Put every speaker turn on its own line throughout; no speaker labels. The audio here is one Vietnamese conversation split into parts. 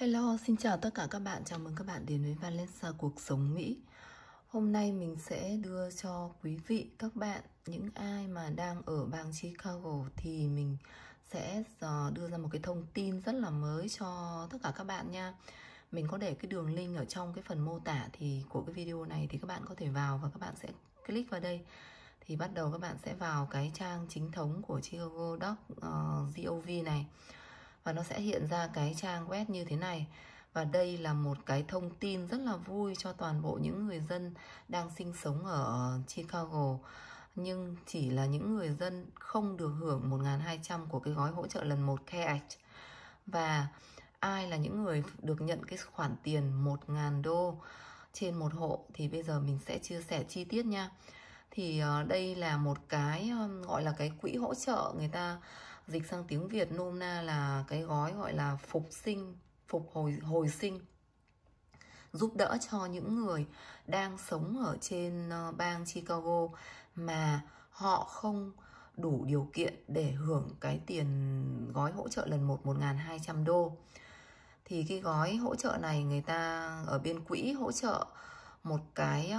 Hello, xin chào tất cả các bạn. Chào mừng các bạn đến với Valencia Cuộc Sống Mỹ. Hôm nay mình sẽ đưa cho quý vị, các bạn, những ai mà đang ở bang Chicago thì mình sẽ ờ, đưa ra một cái thông tin rất là mới cho tất cả các bạn nha. Mình có để cái đường link ở trong cái phần mô tả thì của cái video này thì các bạn có thể vào và các bạn sẽ click vào đây thì bắt đầu các bạn sẽ vào cái trang chính thống của Chicago Doc uh, ờ, GOV này và nó sẽ hiện ra cái trang web như thế này và đây là một cái thông tin rất là vui cho toàn bộ những người dân đang sinh sống ở Chicago nhưng chỉ là những người dân không được hưởng 1.200 của cái gói hỗ trợ lần 1 CARE và ai là những người được nhận cái khoản tiền 1.000 đô trên một hộ thì bây giờ mình sẽ chia sẻ chi tiết nha thì ờ, đây là một cái gọi là cái quỹ hỗ trợ người ta dịch sang tiếng Việt nôm na là cái gói gọi là phục sinh phục hồi hồi sinh giúp đỡ cho những người đang sống ở trên ờ, bang Chicago mà họ không đủ điều kiện để hưởng cái tiền gói hỗ trợ lần 1 1.200 đô thì cái gói hỗ trợ này người ta ở bên quỹ hỗ trợ một cái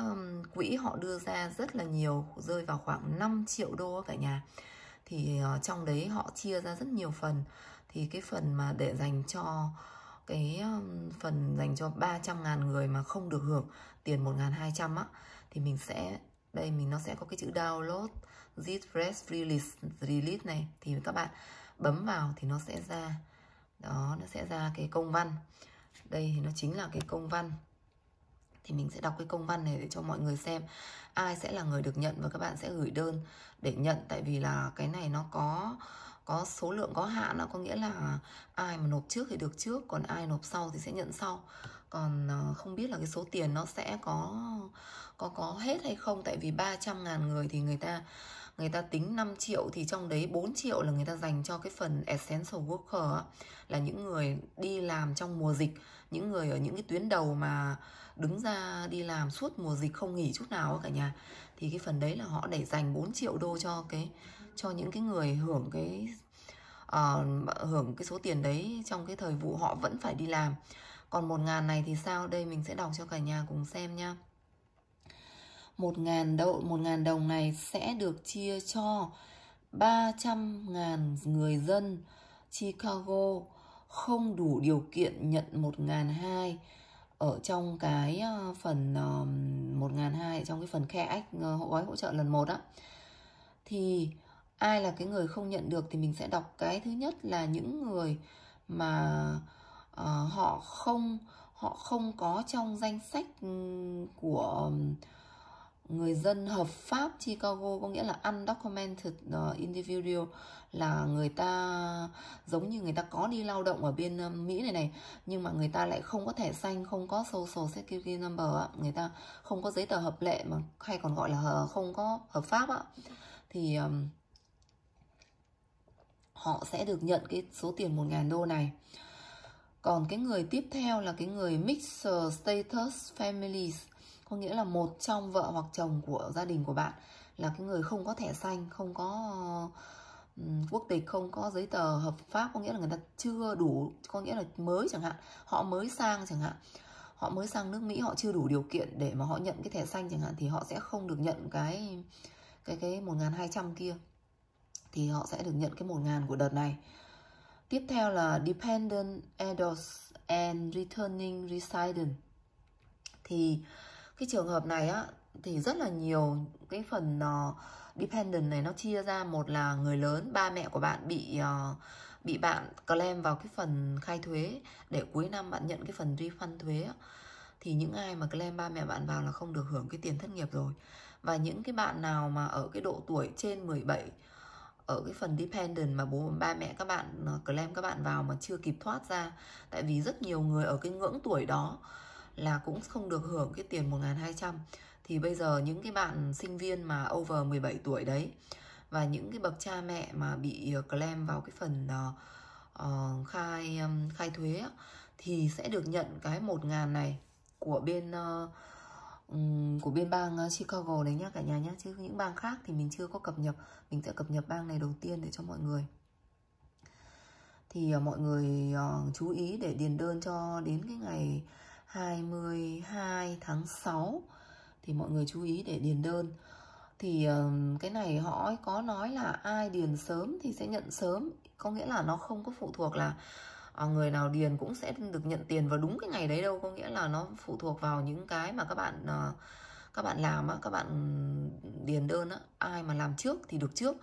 quỹ họ đưa ra rất là nhiều rơi vào khoảng 5 triệu đô cả nhà thì ờ, trong đấy họ chia ra rất nhiều phần thì cái phần mà để dành cho cái phần dành cho 300.000 người mà không được hưởng tiền 1.200 á thì mình sẽ đây mình nó sẽ có cái chữ download zip press release release này thì các bạn bấm vào thì nó sẽ ra đó nó sẽ ra cái công văn đây thì nó chính là cái công văn thì mình sẽ đọc cái công văn này để cho mọi người xem ai sẽ là người được nhận và các bạn sẽ gửi đơn để nhận tại vì là cái này nó có có số lượng có hạn nó có nghĩa là ai mà nộp trước thì được trước còn ai nộp sau thì sẽ nhận sau còn ờ, không biết là cái số tiền nó sẽ có có có hết hay không tại vì 300 ngàn người thì người ta người ta tính 5 triệu thì trong đấy 4 triệu là người ta dành cho cái phần essential worker là những người đi làm trong mùa dịch những người ở những cái tuyến đầu mà đứng ra đi làm suốt mùa dịch không nghỉ chút nào cả nhà thì cái phần đấy là họ để dành 4 triệu đô cho cái cho những cái người hưởng cái uh, hưởng cái số tiền đấy trong cái thời vụ họ vẫn phải đi làm còn một ngàn này thì sao? Đây mình sẽ đọc cho cả nhà cùng xem nhá. một ngàn đậu một ngàn đồng này sẽ được chia cho 300.000 người dân Chicago không đủ điều kiện nhận 1.200 ờ, ở trong cái phần 1.200 trong cái phần khe ách ờ, gói hỗ trợ lần 1 á thì ai là cái người không nhận được thì mình sẽ đọc cái thứ nhất là những người mà Ờ, họ không họ không có trong danh sách ừ, của người dân hợp pháp Chicago có nghĩa là undocumented ờ, individual là người ta giống như người ta có đi lao động ở bên ờ, Mỹ này này nhưng mà người ta lại không có thẻ xanh không có social security number người ta không có giấy tờ hợp lệ mà hay còn gọi là không có hợp pháp ạ thì họ sẽ được nhận cái số tiền 1.000 đô này còn cái người tiếp theo là cái người mixer status families có nghĩa là một trong vợ hoặc chồng của gia đình của bạn là cái người không có thẻ xanh không có quốc tịch không có giấy tờ hợp pháp có nghĩa là người ta chưa đủ có nghĩa là mới chẳng hạn họ mới sang chẳng hạn họ mới sang nước mỹ họ chưa đủ điều kiện để mà họ nhận cái thẻ xanh chẳng hạn thì họ sẽ không được nhận cái cái cái 1.200 kia thì họ sẽ được nhận cái một 000 của đợt này Tiếp theo là Dependent Adults and Returning Resident. Thì cái trường hợp này á, thì rất là nhiều cái phần uh, dependent này nó chia ra một là người lớn ba mẹ của bạn bị uh, bị bạn claim vào cái phần khai thuế để cuối năm bạn nhận cái phần refund thuế á. thì những ai mà claim ba mẹ bạn vào là không được hưởng cái tiền thất nghiệp rồi và những cái bạn nào mà ở cái độ tuổi trên 17 ở cái phần dependent mà bố ba mẹ các bạn ờ, claim các bạn vào mà chưa kịp thoát ra tại vì rất nhiều người ở cái ngưỡng tuổi đó là cũng không được hưởng cái tiền 1.200 thì bây giờ những cái bạn sinh viên mà over 17 tuổi đấy và những cái bậc cha mẹ mà bị ờ, claim vào cái phần uh, khai um, khai thuế thì sẽ được nhận cái 1.000 này của bên uh, của bên bang ờ, Chicago đấy nhá cả nhà nhá chứ những bang khác thì mình chưa có cập nhật mình sẽ cập nhật bang này đầu tiên để cho mọi người thì ờ, mọi người ờ, chú ý để điền đơn cho đến cái ngày 22 tháng 6 thì mọi người chú ý để điền đơn thì cái này họ có nói là ai điền sớm thì sẽ nhận sớm có nghĩa là nó không có phụ thuộc là À, người nào điền cũng sẽ được nhận tiền vào đúng cái ngày đấy đâu có nghĩa là nó phụ thuộc vào những cái mà các bạn à, các bạn làm á các bạn điền đơn á ai mà làm trước thì được trước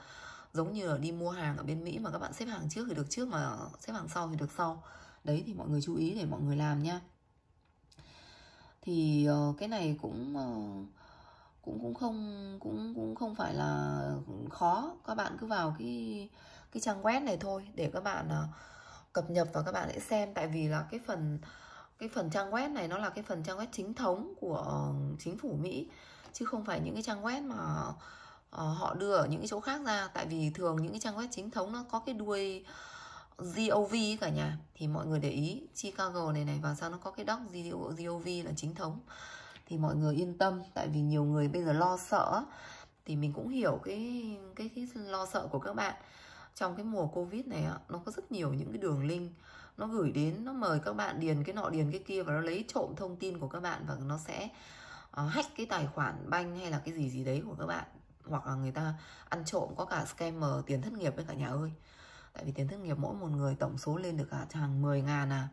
giống như là đi mua hàng ở bên mỹ mà các bạn xếp hàng trước thì được trước mà xếp hàng sau thì được sau đấy thì mọi người chú ý để mọi người làm nha thì ờ, cái này cũng ờ, cũng cũng không cũng cũng không phải là khó các bạn cứ vào cái cái trang web này thôi để các bạn à, cập nhật và các bạn hãy xem tại vì là cái phần cái phần trang web này nó là cái phần trang web chính thống của chính phủ Mỹ chứ không phải những cái trang web mà uh, họ đưa ở những cái chỗ khác ra tại vì thường những cái trang web chính thống nó có cái đuôi GOV cả nhà thì mọi người để ý Chicago này này và sao nó có cái doc GOV là chính thống thì mọi người yên tâm tại vì nhiều người bây giờ lo sợ thì mình cũng hiểu cái cái, cái lo sợ của các bạn trong cái mùa covid này nó có rất nhiều những cái đường link nó gửi đến nó mời các bạn điền cái nọ điền cái kia và nó lấy trộm thông tin của các bạn và nó sẽ ờ, hack cái tài khoản banh hay là cái gì gì đấy của các bạn hoặc là người ta ăn trộm có cả scammer tiền thất nghiệp với cả nhà ơi tại vì tiền thất nghiệp mỗi một người tổng số lên được cả hàng 10 ngàn à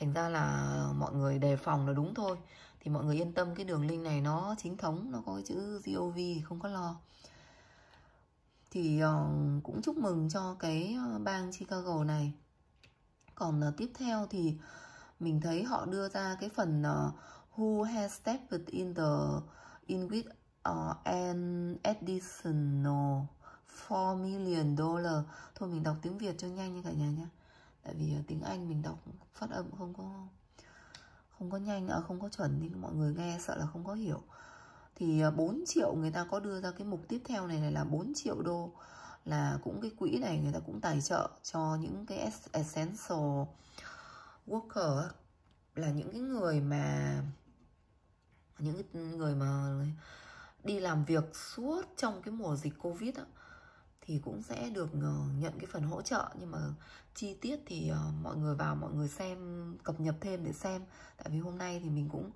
thành ra là mọi người đề phòng là đúng thôi thì mọi người yên tâm cái đường link này nó chính thống nó có chữ gov không có lo thì ờ, cũng chúc mừng cho cái ờ, bang Chicago này còn ờ, tiếp theo thì mình thấy họ đưa ra cái phần who has stepped in the in with uh, an additional 4 million dollar thôi mình đọc tiếng Việt cho nhanh nha cả nhà nhé tại vì tiếng Anh mình đọc phát âm không có không có nhanh à, không có chuẩn nên mọi người nghe sợ là không có hiểu thì 4 ờ, triệu người ta có đưa ra cái mục tiếp theo này, là 4 triệu đô là cũng cái quỹ này người ta cũng tài trợ cho những cái essential worker là những cái người mà những cái người mà đi làm việc suốt trong cái mùa dịch covid á, thì cũng sẽ được ờ, nhận cái phần hỗ trợ nhưng mà chi tiết thì ờ, mọi người vào mọi người xem cập nhật thêm để xem tại vì hôm nay thì mình cũng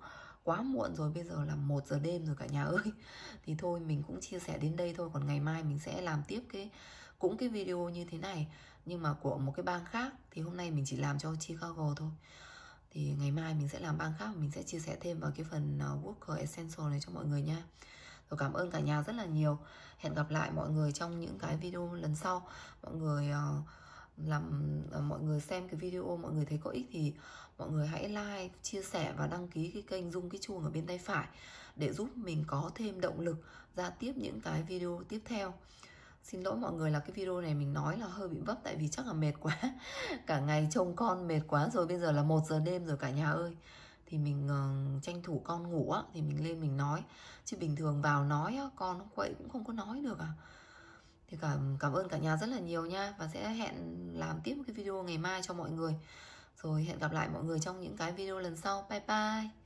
quá muộn rồi bây giờ là một giờ đêm rồi cả nhà ơi thì thôi mình cũng chia sẻ đến đây thôi còn ngày mai mình sẽ làm tiếp cái cũng cái video như thế này nhưng mà của một cái bang khác thì hôm nay mình chỉ làm cho Chicago thôi thì ngày mai mình sẽ làm bang khác mình sẽ chia sẻ thêm vào cái phần à, worker essential này cho mọi người nha rồi cảm ơn cả nhà rất là nhiều hẹn gặp lại mọi người trong những cái video lần sau mọi người uh, làm ờ, mọi người xem cái video mọi người thấy có ích thì mọi người hãy like chia sẻ và đăng ký cái kênh dung cái chuông ở bên tay phải để giúp mình có thêm động lực ra tiếp những cái video tiếp theo xin lỗi mọi người là cái video này mình nói là hơi bị vấp tại vì chắc là mệt quá cả ngày trông con mệt quá rồi bây giờ là một giờ đêm rồi cả nhà ơi thì mình uh, tranh thủ con ngủ á thì mình lên mình nói chứ bình thường vào nói á, con nó quậy cũng không có nói được à thì cảm cảm ơn cả nhà rất là nhiều nha và sẽ hẹn làm tiếp cái video ngày mai cho mọi người rồi hẹn gặp lại mọi người trong những cái video lần sau bye bye